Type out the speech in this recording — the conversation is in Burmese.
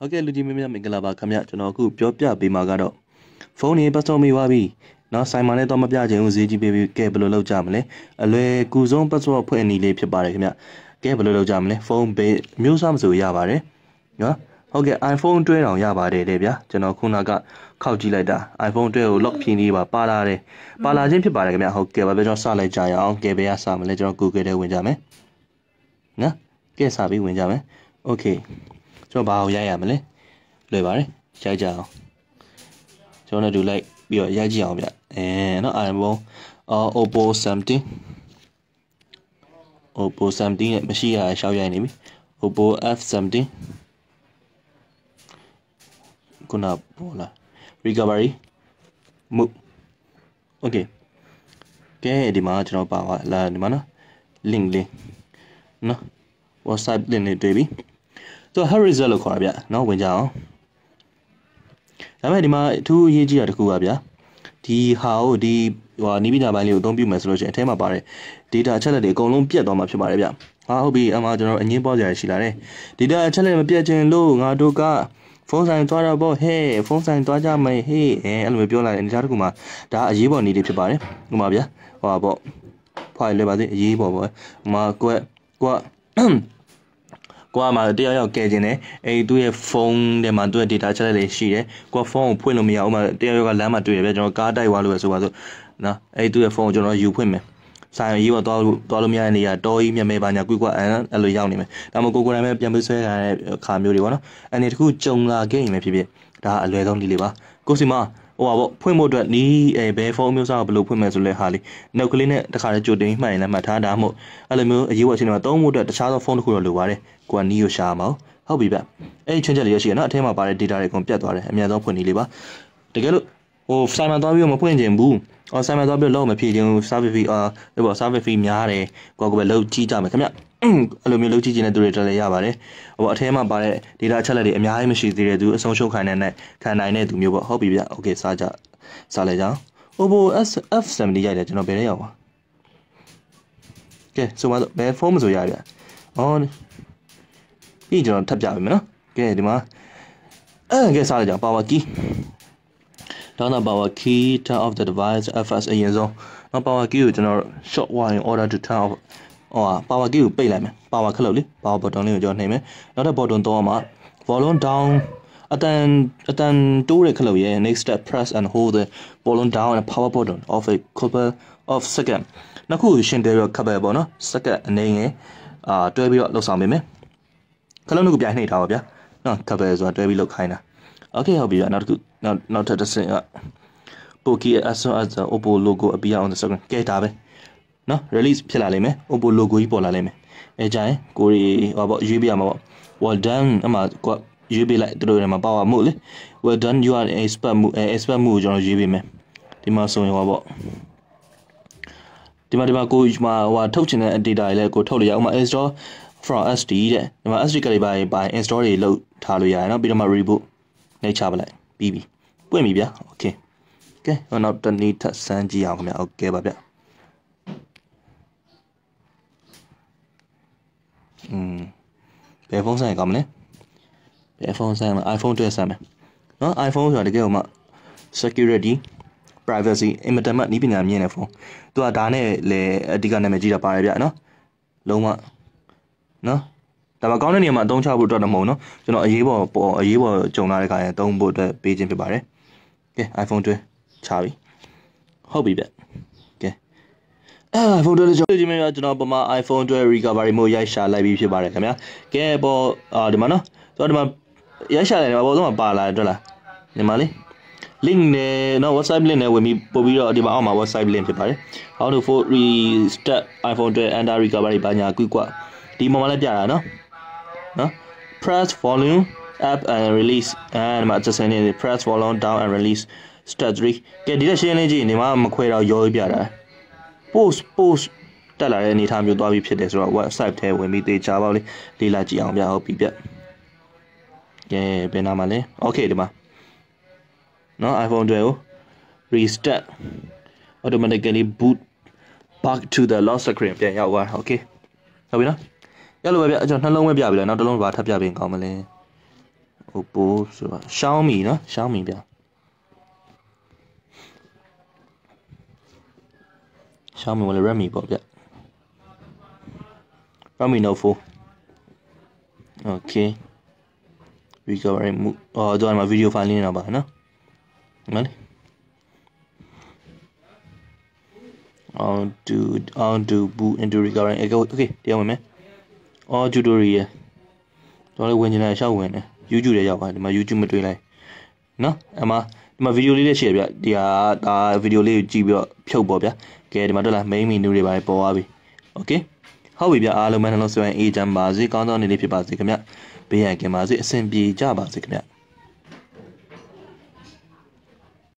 ဟုတ်ကဲ့လူကြီးမင်းများမင်္ဂလာပါခင်ဗျကျွန်တော်အခုပြောပြပေးမှာကတော့ဖုန်းနေပတ်စုံမိသွားပြီနော်ဆိုင်မာနဲ့တော့မပြချင်ဘူးဈေးကြီးပေးပြီးကဲဘယ်လိုလုပ်ကြမလဲအလွယ်ကူဆုံးပတ်စုံဖွင့်အနီလေးဖြစ်ပါတယ်ခင်ဗျကဲဘယ်လိုလုပ်ကြမလဲဖုန်းဘေးမျိုးစားမဆိုရပါတယ်နော်ဟုတ်ကဲ့ iPhone တွဲတောင်ရပါတယ်တဲ့ဗျာကျွန်တော်ခုနကခောက်ကြည့်လိုက်တာ iPhone တွဲကို lock ဖြင်းလေးပါပါလာတယ်ပါလာခြင်းဖြစ်ပါတယ်ခင်ဗျဟုတ်ကဲ့ပါပဲကျွန်တော်စလိုက်ကြရအောင်ကဲဘယ်ရစမလဲကျွန်တော် Google ထဲဝင်ကြမယ်နော်ကဲစပြီးဝင်ကြမယ် Okay ကျွန်တော်ဘာကိုရိုက်ရမလဲလွယ်ပါတယ်ရိုက်ကြအောင်ကျွန်တော်တို့လိုက်ပြီးတော့ရိုက်ကြည့်အောင်ဗျအဲနော် RM ဘုံ Oppo something Oppo something နဲ့မရှိရရှောက်ရိုက်နေပြီ Oppo F something ခုနပေါ်လာ recovery မှု okay ကဲဒီမှာကျွန်တော်ပါလာဒီမှာနော် link link နော် WhatsApp link တွေတွေ့ပြီသူ hard reset လို့ခေါ်တာဗျเนาะဝင်ကြအောင်ဒါမဲ့ဒီမှာအထူးအရေးကြီးတာတစ်ခုပါဗျာဒီဟာကိုဒီဟိုနီးပညာပိုင်းလေးကိုအသုံးပြုမယ်ဆိုလို့ရှိရင်အထဲမှာပါတယ် data အချက်လက်တွေအကုန်လုံးပြတ်သွားမှာဖြစ်ပါတယ်ဗျဟာဟုတ်ပြီအမှကျွန်တော်အငင်းပေါ်ကြရရှိလာတယ် data အချက်လက်မပြတ်ခြင်းလို့ငါတို့ကဖုန်းဆိုင်သွားတော့ဗောဟဲ့ဖုန်းဆိုင်သွားကြမယ်ဟေးအဲအဲ့လိုမျိုးပြောလိုက်တယ်နေရာတစ်ခုမှာဒါအရေးပေါ်နေနေဖြစ်ပါတယ်ဥပမာဗျဟိုပါဗောဖိုင်လဲပါစေအရေးပေါ်ဗောဥပမာကွက်ကွက်ကိုကမှတယောက်ယောက်ကယ်ခြင်းတယ်အဲ့သူ့ရဲ့ဖုန်းထဲမှာသူ့ရဲ့ data ချက်တွေရှိတယ်ကိုကဖုန်းကိုဖွင့်လို့မရဘူးမှတယောက်ယောက်ကလမ်းမှာတွေ့ရပြကျွန်တော်ကားတိုက်သွားလို့ပဲဆိုပါစို့နော်အဲ့သူ့ရဲ့ဖုန်းကိုကျွန်တော်ယူဖွင့်မယ်ဆိုင်ရေးတော့သွားလို့သွားလို့မရတဲ့နေရာတော်ကြီးမြတ်မဲပါညာကွိကွအန်အဲ့လိုရောက်နေမယ်ဒါမှမဟုတ်ကိုကိုယ်တိုင်ပဲပြန်ပြီးဆွဲရတဲ့ခါမျိုးတွေပေါ့နော်အဲ့ဒီတခုကြုံလာခဲ့ရင်ပဲဖြစ်ဖြစ်ဒါအလွယ်ဆုံးဒီလေးပါကိုစီမဟိုပါပေါ့ဖွင့်ဖို့အတွက်နီးအဲဘယ်ဖုန်းမျိုးစားကိုဘယ်လိုဖွင့်မယ်ဆိုလဲဟာလေးနှုတ်ကလေးနဲ့တခါတည်းကြိုတင်မှတ်ရင်လည်းမှတ်ထားဒါမှမဟုတ်အဲ့လိုမျိုးအရေးပေါ်အချိန်မှာသုံးဖို့အတွက် တခြားသောဖုန်းတစ်ခုတော့လိုပါတယ်ကိုကနီးကိုရှာမှာဟုတ်ပြီဗျအဲ့ဒီချွင်းချက်လေးရရှိရနော်အထဲမှာပါတဲ့ data တွေအကုန်ပြတ်သွားတယ်အများဆုံးဖွင့်နေလေးပါတကယ်လို့ဟိုဆိုင်မန်သွားပြီးတော့မဖွင့်ကျင်ဘူးအော်ဆိုင်မန်သွားပြီးတော့လုံးမဖြည့်ခြင်း service fee အာဟိုပေါ့ service fee များတယ်ကိုကပဲလုံးကြီးကြမယ်ခင်ဗျအဲ့လိုမျိုးလုပ်ကြည့်ခြင်းတဲ့သူတွေတော်လည်းရပါတယ်ဟိုအထဲမှာပါတဲ့ data အချက်အလက်တွေအများကြီးမရှိသေးတဲ့သူအဆုံးရှုံးခံနိုင်တဲ့ခံနိုင်တဲ့သူမျိုးပေါ့ဟုတ်ပြီဗျ okay စကြစလဲကြအောင် Oppo F70 ရိုက်တယ်ကျွန်တော်ဘယ်နဲ့ရောက်ပါကဲဆိုမှဘယ်ဖုန်းမဆိုရဗျအော်ပြီးကျွန်တော်ထပ်ပြပေးမယ်နော်ကဲဒီမှာအဲကဲစလိုက်ကြ power key down the power key turn off the device fs အရင်ဆုံးနော် power key ကိုကျွန်တော် short wiring order to turn off ဟိုဟာ power key ကိုပိတ်လိုက်မယ် power ခလုတ်လေ power button လေးကိုကျွန်တော်နှိပ်မယ်နောက်ထပ် button သုံးရမှာ volume down အတန်အတန်တိုးတဲ့ခလုတ်ရဲ့ next step press and hold the volume down and power button of a couple of second နောက်ခုရှင်တယ်ရောခပ်ပဲပေါ့နော် second အနေငယ်အာတွဲပြီးတော့လှုပ်ဆောင်ပေးမယ်ခလုတ်နှစ်ခုပြိုင်နှိပ်ထားပါဗျာနော်ခပ်ပဲဆိုတာတွဲပြီးလှုပ်ခိုင်းတာ okay ဟုတ်ပြီနောက်တစ်ခုနောက်နောက်ထပ်တစ်ဆင့်က Poki as soon as the Oppo logo appear on the screen ကဲဒါပဲနော် release ဖြစ်လာလိမ့်မယ် Oppo logo ကြီးပေါ်လာလိမ့်မယ်အဲကြရင်ကိုရီဟောပေါ့ရွေးပြရမှာပေါ့ well done အမှကိုရွေးပြလိုက်တို့တွေမှာ power mode လေ well done you are expert mode expert mode ကိုကျွန်တော်ရွေးပြမယ်ဒီမှာဆိုရင်ဟောပေါ့ဒီမှာဒီမှာကိုဒီမှာဟိုထုတ်ချင်တဲ့ data တွေလည်းကိုထုတ်လို့ရအောင်မ install from SD တဲ့ဒီမှာ SD ကလေးပိုင်းပိုင်း install တွေလုပ်ထားလို့ရတယ်နော်ပြီးတော့မှ reboot နှိပ်ချပလိုက်ပြီးပြီပွင့်ပြီဗျာ okay ကဲနောက်တနေ့ထပ်စမ်းကြည့်အောင်ခင်ဗျာ okay ပါဗျာอืมဘယ်ဖုန်းဆိုင်ကောင်းမလဲဘယ်ဖုန်းဆိုင်မှာ iPhone 12ဆိုင်မှာเนาะ iPhone ဆိုတာတကယ်ကိုမှ security privacy အင်မတန်မှနီးပညာမြင့်တဲ့ဖုန်းသူကဒါနဲ့လေအဓိကနာမည်ကြီးတာပါတယ်ဗျเนาะလုံးဝเนาะဒါမှကောင်းတဲ့နေရာမှာအသုံးချဖို့အတွက်တော့မဟုတ်เนาะကျွန်တော်အရေးပေါ်ပေါ်အရေးပေါ်ကြုံလာတဲ့ခါရင်အသုံးဖို့အတွက်ပေးခြင်းဖြစ်ပါတယ်ကဲ iPhone 12ချပြီဟုတ်ပြီဗျအာဖုန်း12ကျော်ဒီမှာကျွန်တော်ပမာ iPhone 12 recovery mode ရိုက်ရှာလိုက်ပြီးဖြစ်ပါတယ်ခင်ဗျာကဲပေါ်အာဒီမှာနော်ကျွန်တော်ဒီမှာရိုက်ရှာလိုက်တယ်ပေါ်ဆုံးမှာပါလာတယ်တွေ့လားဒီမှာလေ link နဲ့နော် WhatsApp link နဲ့ဝင်ပြီးပို့ပြီးတော့ဒီမှာအောက်မှာ WhatsApp link ဖြစ်ပါတယ်။ How to for restart iPhone 12 under recovery ဘာညာကွကွဒီမှာမှလည်းပြတာနော်။နော် press volume up and release အဲဒီမှာ adjustment နဲ့ press volume down and release start 3ကဲဒီလက်ရှင်းလေးကြည့်ဒီမှာမခွဲတော့ရောပြတာ။ post post တက်လာတဲ့အနေအထားမျိုးသွားပြီးဖြစ်တယ်ဆိုတော့ WhatsApp ထဲဝင်ပြီးသေချာပါလေလေ့လာကြည့်အောင်ပြဟုတ်ပြီပြကဲဘယ်နာမှာလဲ okay ဒီမှာเนาะ iPhone 12ကို restart automatically boot back to the lock screen ပြန်ရောက်သွား okay ဟုတ်ပြီနော်ရလို့ပဲဗျအကျွန်တော်နှလုံးပဲပြပြီလားနောက်တစ်လုံးဘာထပ်ပြပြင်ကောင်းမလဲ Oppo ဆိုတော့ Xiaomi เนาะ Xiaomi ပြ Xiaomi ဝင်လေ Redmi ပေါ့ဗျ Redmi Note 4 Okay recovery မှုအော်ဒီမှာ video file လေးနေတော့ပါနော်မှန်လေ on to on to boot into recovery okay တရားဝင်မယ် all tutorial ကျွန်တော်လေးဝင်နေတာရှောက်ဝင်တယ် YouTube တွေရောက်ပါဒီမှာ YouTube မတွေ့လိုက်နော်အမှဒီမှာဗီဒီယိုလေးလည်းရှိရဗျဒီဟာဒါဗီဒီယိုလေးကိုကြည့်ပြီးတော့ဖြုတ်ပေါ့ဗျာကဲဒီမှာတွေ့လား main menu တွေပါပေါ်သွားပြီโอเคဟုတ်ပြီဗျအားလုံးမနက်လုံးဆိုရင်အေဂျင့်ပါစေကောင်းသောနေ့လေးဖြစ်ပါစေခင်ဗျဘေးရန်ကင်းပါစေအဆင်ပြေကြပါစေခင်ဗျ